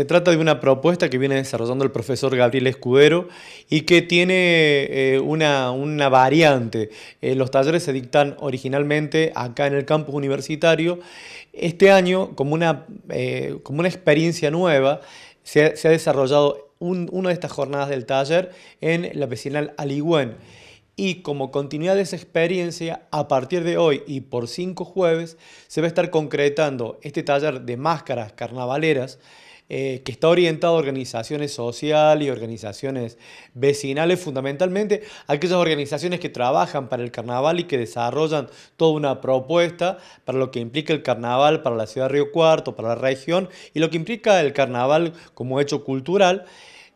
Se trata de una propuesta que viene desarrollando el profesor Gabriel Escudero y que tiene eh, una, variante. Eh, los talleres se dictan originalmente acá en el campus universitario. Este año, como una, eh, experiencia nueva, se, ha desarrollado una de estas jornadas del taller en la vecinal Aligüen. Y como continuidad de esa experiencia, a partir de hoy y por cinco jueves, se va a estar concretando este taller de máscaras carnavaleras eh, que está orientado a organizaciones sociales y organizaciones vecinales, fundamentalmente aquellas organizaciones que trabajan para el carnaval y que desarrollan toda una propuesta para lo que implica el carnaval para la ciudad de Río Cuarto, para la región y lo que implica el carnaval como hecho cultural.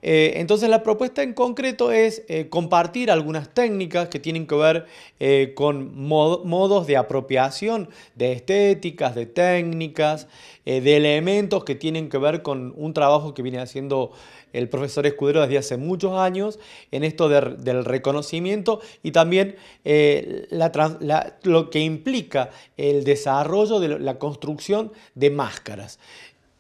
Eh, entonces la propuesta en concreto es eh, compartir algunas técnicas que tienen que ver eh, con modos de apropiación de estéticas, de técnicas, de elementos que tienen que ver con un trabajo que viene haciendo el profesor Escudero desde hace muchos años en esto del reconocimiento y también lo que implica el desarrollo de la construcción de máscaras.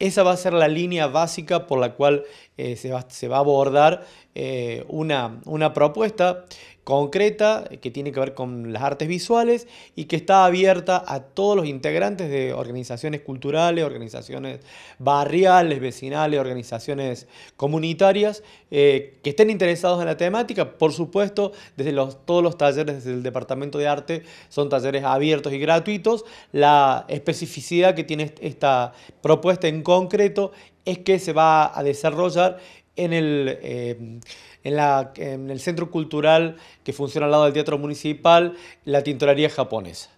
Esa va a ser la línea básica por la cual eh, se, va, a abordar eh, una, una propuesta concreta que tiene que ver con las artes visuales y que está abierta a todos los integrantes de organizaciones culturales, organizaciones barriales, vecinales, organizaciones comunitarias eh, que estén interesados en la temática. Por supuesto, desde los, todos los talleres del Departamento de Arte son talleres abiertos y gratuitos. La especificidad que tiene esta propuesta en concreto es que se va a desarrollar eh, en el, centro cultural que funciona al lado del Teatro Municipal, la tintorería japonesa.